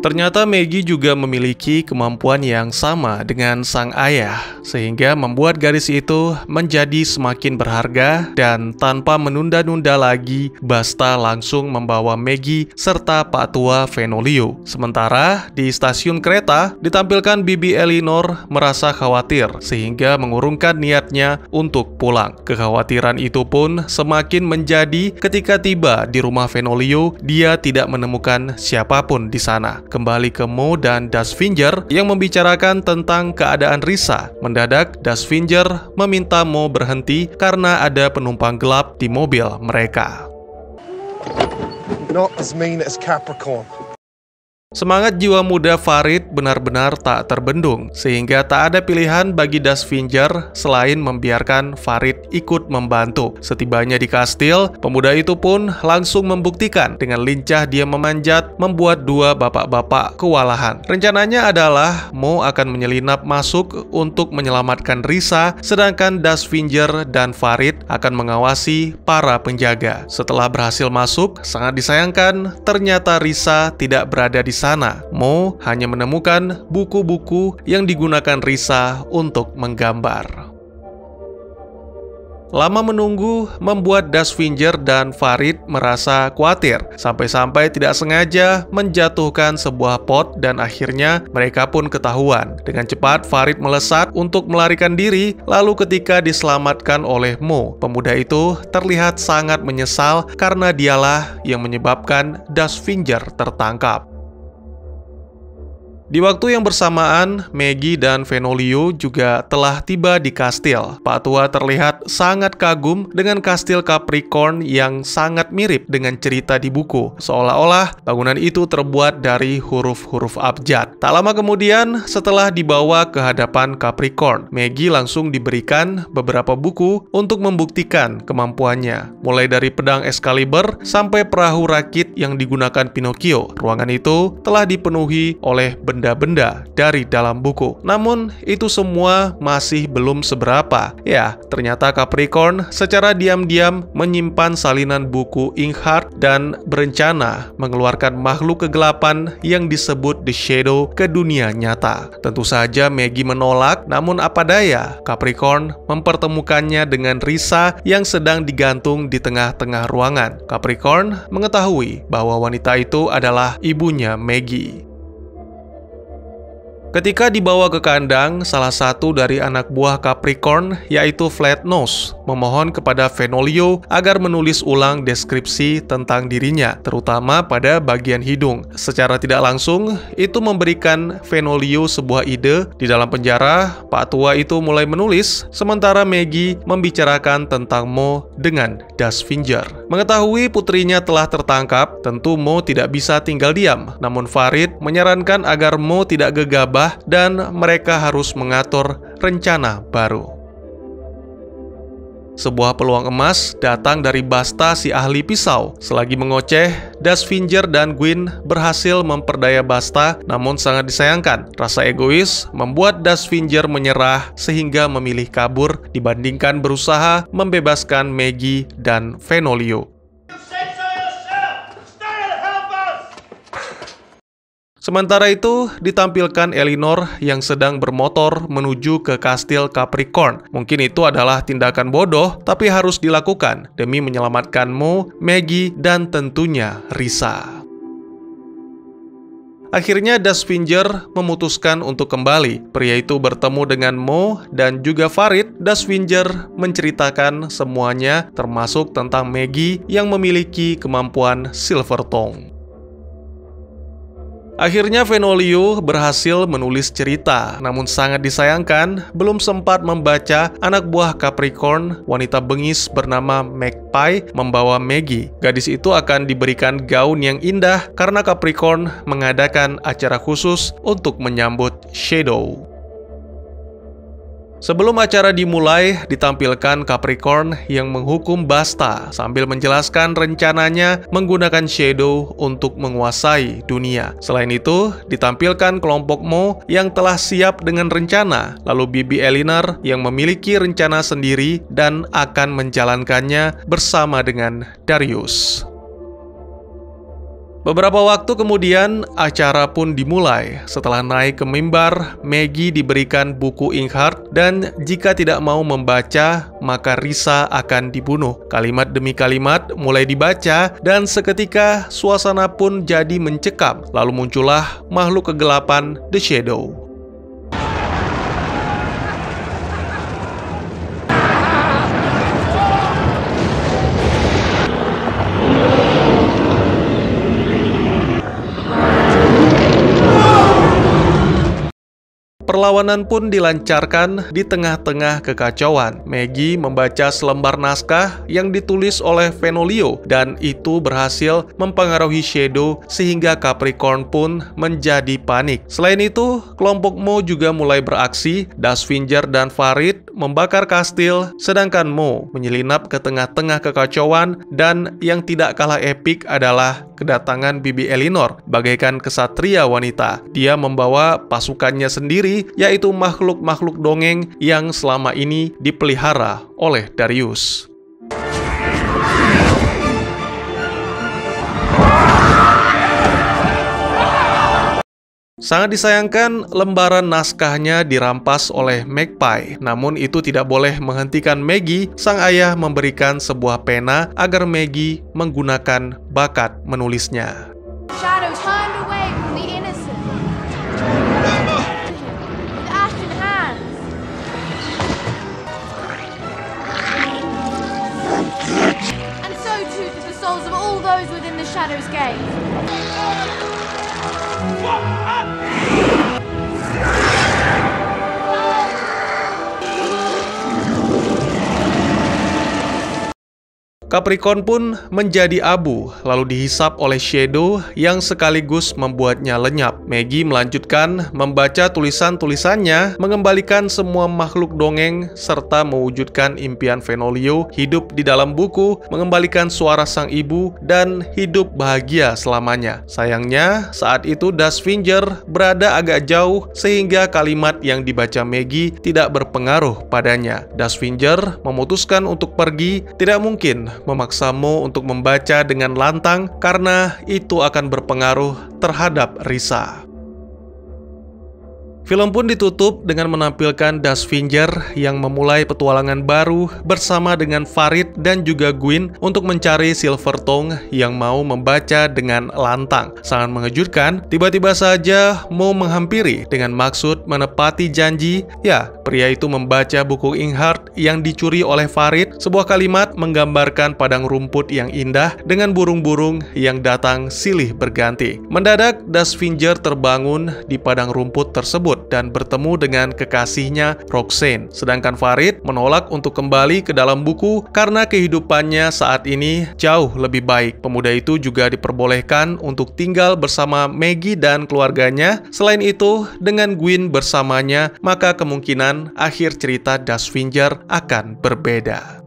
Ternyata Maggie juga memiliki kemampuan yang sama dengan sang ayah, sehingga membuat garis itu menjadi semakin berharga dan tanpa menunda-nunda lagi, Basta langsung membawa Maggie serta Pak Tua Venolio. Sementara di stasiun kereta, ditampilkan Bibi Elinor merasa khawatir sehingga mengurungkan niatnya untuk pulang. Kekhawatiran itu pun semakin menjadi ketika tiba di rumah Venolio, dia tidak menemukan siapapun di sana kembali ke Mo dan Dasvinger yang membicarakan tentang keadaan Risa. Mendadak, Dasvinger meminta Mo berhenti karena ada penumpang gelap di mobil mereka. Not as mean as Capricorn. Semangat jiwa muda Farid benar-benar tak terbendung, sehingga tak ada pilihan bagi Das Finger selain membiarkan Farid ikut membantu. Setibanya di kastil, pemuda itu pun langsung membuktikan dengan lincah dia memanjat membuat dua bapak-bapak kewalahan. Rencananya adalah Mo akan menyelinap masuk untuk menyelamatkan Risa, sedangkan Das Finger dan Farid akan mengawasi para penjaga. Setelah berhasil masuk, sangat disayangkan ternyata Risa tidak berada di sana, Mo hanya menemukan buku-buku yang digunakan Risa untuk menggambar. Lama menunggu membuat Dasvinger dan Farid merasa khawatir, sampai-sampai tidak sengaja menjatuhkan sebuah pot dan akhirnya mereka pun ketahuan. Dengan cepat Farid melesat untuk melarikan diri, lalu ketika diselamatkan oleh Mo, pemuda itu terlihat sangat menyesal karena dialah yang menyebabkan Dasvinger tertangkap. Di waktu yang bersamaan, Maggie dan Venolio juga telah tiba di kastil. Pak tua terlihat sangat kagum dengan kastil Capricorn yang sangat mirip dengan cerita di buku. Seolah-olah bangunan itu terbuat dari huruf-huruf abjad. Tak lama kemudian, setelah dibawa ke hadapan Capricorn, Maggie langsung diberikan beberapa buku untuk membuktikan kemampuannya. Mulai dari pedang Excalibur sampai perahu rakit yang digunakan Pinocchio. Ruangan itu telah dipenuhi oleh benda benda-benda dari dalam buku. Namun, itu semua masih belum seberapa. Ya, ternyata Capricorn secara diam-diam menyimpan salinan buku Inkheart dan berencana mengeluarkan makhluk kegelapan yang disebut The Shadow ke dunia nyata. Tentu saja Maggie menolak, namun apa daya, Capricorn mempertemukannya dengan Risa yang sedang digantung di tengah-tengah ruangan. Capricorn mengetahui bahwa wanita itu adalah ibunya Maggie. Ketika dibawa ke kandang, salah satu dari anak buah Capricorn, yaitu Flatnose, memohon kepada Venolio agar menulis ulang deskripsi tentang dirinya, terutama pada bagian hidung. Secara tidak langsung, itu memberikan Venolio sebuah ide. Di dalam penjara, Pak Tua itu mulai menulis, sementara Maggie membicarakan tentang Mo dengan Das Finger. Mengetahui putrinya telah tertangkap, tentu Mo tidak bisa tinggal diam. Namun Farid menyarankan agar Mo tidak gegabah berubah dan mereka harus mengatur rencana baru. Sebuah peluang emas datang dari Basta si ahli pisau. Selagi mengoceh, Dasvinger dan Gwyn berhasil memperdaya Basta, namun sangat disayangkan. Rasa egois membuat Dasvinger menyerah sehingga memilih kabur dibandingkan berusaha membebaskan Maggie dan Fenolio. Sementara itu, ditampilkan Elinor yang sedang bermotor menuju ke kastil Capricorn. Mungkin itu adalah tindakan bodoh, tapi harus dilakukan demi menyelamatkanmu, Maggie, dan tentunya Risa. Akhirnya Finger memutuskan untuk kembali. Pria itu bertemu dengan Mo dan juga Farid. Finger menceritakan semuanya termasuk tentang Maggie yang memiliki kemampuan Silver Tongue. Akhirnya Venolio berhasil menulis cerita, namun sangat disayangkan belum sempat membaca anak buah Capricorn, wanita bengis bernama Magpie membawa Maggie. Gadis itu akan diberikan gaun yang indah karena Capricorn mengadakan acara khusus untuk menyambut Shadow. Sebelum acara dimulai, ditampilkan Capricorn yang menghukum Basta sambil menjelaskan rencananya menggunakan Shadow untuk menguasai dunia. Selain itu, ditampilkan kelompok Mo yang telah siap dengan rencana, lalu Bibi Eleanor yang memiliki rencana sendiri dan akan menjalankannya bersama dengan Darius. Beberapa waktu kemudian, acara pun dimulai. Setelah naik ke mimbar, Maggie diberikan buku Inkheart dan jika tidak mau membaca, maka Risa akan dibunuh. Kalimat demi kalimat mulai dibaca dan seketika suasana pun jadi mencekam. Lalu muncullah makhluk kegelapan The Shadow. Perlawanan pun dilancarkan di tengah-tengah kekacauan. Maggie membaca selembar naskah yang ditulis oleh Venolio dan itu berhasil mempengaruhi Shadow sehingga Capricorn pun menjadi panik. Selain itu, kelompok Mo juga mulai beraksi. Dasvinger dan Farid membakar kastil, sedangkan Mo menyelinap ke tengah-tengah kekacauan dan yang tidak kalah epik adalah kedatangan Bibi Elinor bagaikan kesatria wanita. Dia membawa pasukannya sendiri, yaitu makhluk-makhluk dongeng yang selama ini dipelihara oleh Darius. Sangat disayangkan, lembaran naskahnya dirampas oleh Magpie. Namun itu tidak boleh menghentikan Maggie, sang ayah memberikan sebuah pena agar Maggie menggunakan bakat menulisnya. Shadow's gate. 我啊 Capricorn pun menjadi abu, lalu dihisap oleh Shadow yang sekaligus membuatnya lenyap. Maggie melanjutkan membaca tulisan-tulisannya, mengembalikan semua makhluk dongeng, serta mewujudkan impian Venolio hidup di dalam buku, mengembalikan suara sang ibu, dan hidup bahagia selamanya. Sayangnya, saat itu Dustfinger berada agak jauh sehingga kalimat yang dibaca Maggie tidak berpengaruh padanya. Dustfinger memutuskan untuk pergi, tidak mungkin memaksamu untuk membaca dengan lantang karena itu akan berpengaruh terhadap Risa. Film pun ditutup dengan menampilkan Das Finger yang memulai petualangan baru bersama dengan Farid dan juga Gwyn untuk mencari Silver Tongue yang mau membaca dengan lantang. Sangat mengejutkan, tiba-tiba saja mau menghampiri dengan maksud menepati janji. Ya, pria itu membaca buku Inghard yang dicuri oleh Farid, sebuah kalimat menggambarkan padang rumput yang indah dengan burung-burung yang datang silih berganti. Mendadak, Dasvinger terbangun di padang rumput tersebut dan bertemu dengan kekasihnya Roxane. Sedangkan Farid menolak untuk kembali ke dalam buku karena kehidupannya saat ini jauh lebih baik. Pemuda itu juga diperbolehkan untuk tinggal bersama Maggie dan keluarganya. Selain itu, dengan Gwyn bersamanya, maka kemungkinan akhir cerita Finger akan berbeda.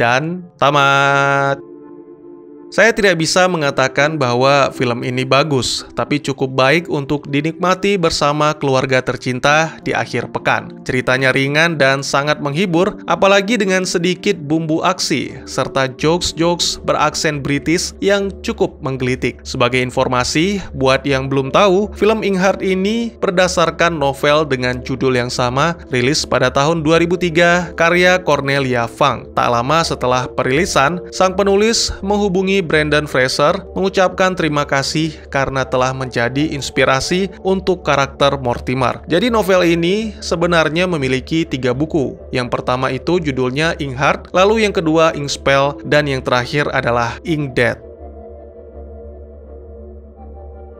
Dan tamat. Saya tidak bisa mengatakan bahwa film ini bagus, tapi cukup baik untuk dinikmati bersama keluarga tercinta di akhir pekan. Ceritanya ringan dan sangat menghibur, apalagi dengan sedikit bumbu aksi, serta jokes-jokes beraksen British yang cukup menggelitik. Sebagai informasi, buat yang belum tahu, film Inghard ini berdasarkan novel dengan judul yang sama, rilis pada tahun 2003, karya Cornelia Fang. Tak lama setelah perilisan, sang penulis menghubungi Brandon Fraser mengucapkan terima kasih karena telah menjadi inspirasi untuk karakter Mortimer. Jadi novel ini sebenarnya memiliki tiga buku. Yang pertama itu judulnya Inkheart, lalu yang kedua Inkspell, dan yang terakhir adalah Ink Death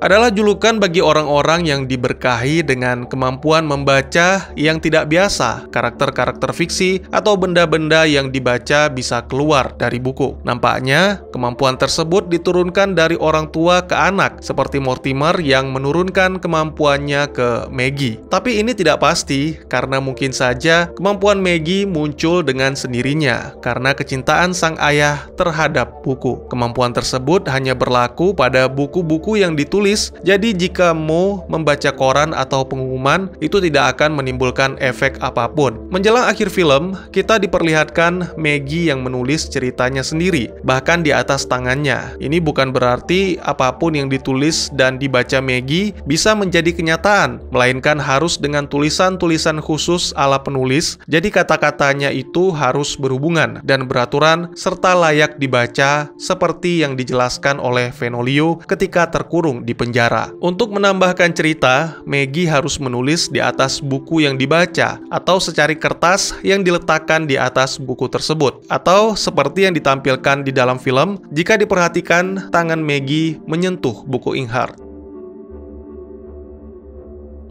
adalah julukan bagi orang-orang yang diberkahi dengan kemampuan membaca yang tidak biasa, karakter-karakter fiksi, atau benda-benda yang dibaca bisa keluar dari buku. Nampaknya, kemampuan tersebut diturunkan dari orang tua ke anak, seperti Mortimer yang menurunkan kemampuannya ke Maggie. Tapi ini tidak pasti, karena mungkin saja kemampuan Maggie muncul dengan sendirinya, karena kecintaan sang ayah terhadap buku. Kemampuan tersebut hanya berlaku pada buku-buku yang ditulis tertulis. Jadi jika Mo membaca koran atau pengumuman, itu tidak akan menimbulkan efek apapun. Menjelang akhir film, kita diperlihatkan Maggie yang menulis ceritanya sendiri, bahkan di atas tangannya. Ini bukan berarti apapun yang ditulis dan dibaca Maggie bisa menjadi kenyataan, melainkan harus dengan tulisan-tulisan khusus ala penulis, jadi kata-katanya itu harus berhubungan dan beraturan serta layak dibaca seperti yang dijelaskan oleh Venolio ketika terkurung di penjara. Untuk menambahkan cerita, Maggie harus menulis di atas buku yang dibaca atau secari kertas yang diletakkan di atas buku tersebut. Atau seperti yang ditampilkan di dalam film, jika diperhatikan tangan Maggie menyentuh buku Inghart.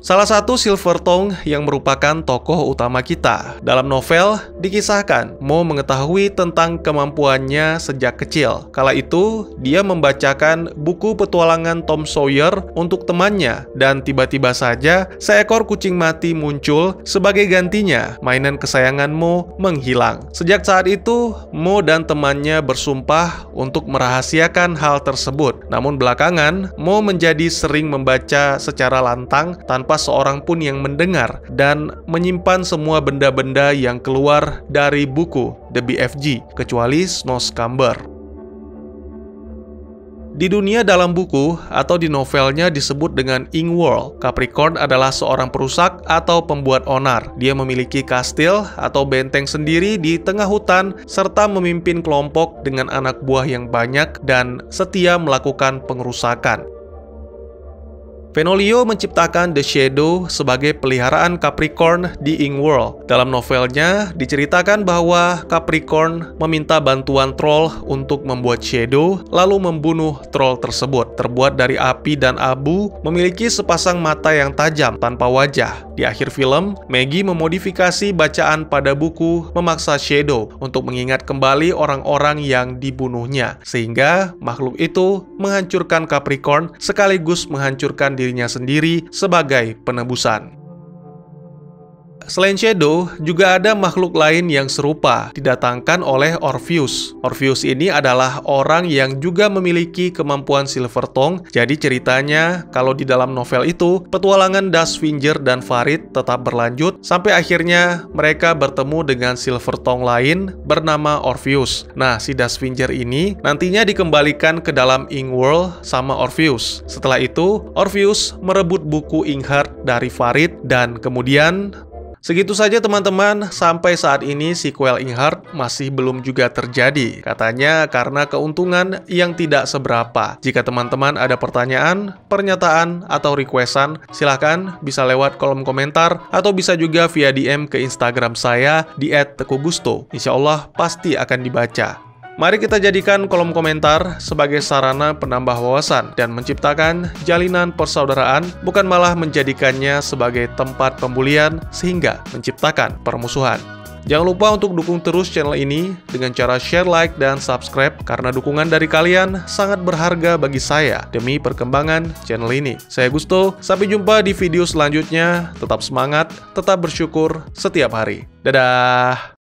Salah satu Silver Tongue yang merupakan tokoh utama kita. Dalam novel, dikisahkan Mo mengetahui tentang kemampuannya sejak kecil. Kala itu, dia membacakan buku petualangan Tom Sawyer untuk temannya, dan tiba-tiba saja seekor kucing mati muncul sebagai gantinya. Mainan kesayangan Mo menghilang. Sejak saat itu, Mo dan temannya bersumpah untuk merahasiakan hal tersebut. Namun belakangan, Mo menjadi sering membaca secara lantang tanpa tanpa seorang pun yang mendengar dan menyimpan semua benda-benda yang keluar dari buku The BFG, kecuali Scamber. Di dunia dalam buku atau di novelnya disebut dengan World, Capricorn adalah seorang perusak atau pembuat onar. Dia memiliki kastil atau benteng sendiri di tengah hutan serta memimpin kelompok dengan anak buah yang banyak dan setia melakukan pengerusakan. Fenolio menciptakan The Shadow sebagai peliharaan Capricorn di World. Dalam novelnya, diceritakan bahwa Capricorn meminta bantuan troll untuk membuat Shadow, lalu membunuh troll tersebut. Terbuat dari api dan abu, memiliki sepasang mata yang tajam tanpa wajah. Di akhir film, Maggie memodifikasi bacaan pada buku memaksa Shadow untuk mengingat kembali orang-orang yang dibunuhnya, sehingga makhluk itu menghancurkan Capricorn sekaligus menghancurkan diri dirinya sendiri sebagai penebusan. Selain Shadow, juga ada makhluk lain yang serupa didatangkan oleh Orpheus. Orpheus ini adalah orang yang juga memiliki kemampuan Silver Tongue, jadi ceritanya kalau di dalam novel itu, petualangan Dustfinger dan Farid tetap berlanjut sampai akhirnya mereka bertemu dengan Silver Tongue lain bernama Orpheus. Nah, si Dustfinger ini nantinya dikembalikan ke dalam Ingworld sama Orpheus. Setelah itu, Orpheus merebut buku Ingheart dari Farid dan kemudian Segitu saja teman-teman, sampai saat ini sequel Ingheart masih belum juga terjadi. Katanya karena keuntungan yang tidak seberapa. Jika teman-teman ada pertanyaan, pernyataan, atau requestan, silahkan bisa lewat kolom komentar atau bisa juga via DM ke Instagram saya di @tekugusto. Insya Allah pasti akan dibaca. Mari kita jadikan kolom komentar sebagai sarana penambah wawasan dan menciptakan jalinan persaudaraan, bukan malah menjadikannya sebagai tempat pembulian sehingga menciptakan permusuhan. Jangan lupa untuk dukung terus channel ini dengan cara share, like, dan subscribe karena dukungan dari kalian sangat berharga bagi saya demi perkembangan channel ini. Saya Gusto, sampai jumpa di video selanjutnya. Tetap semangat, tetap bersyukur setiap hari. Dadah!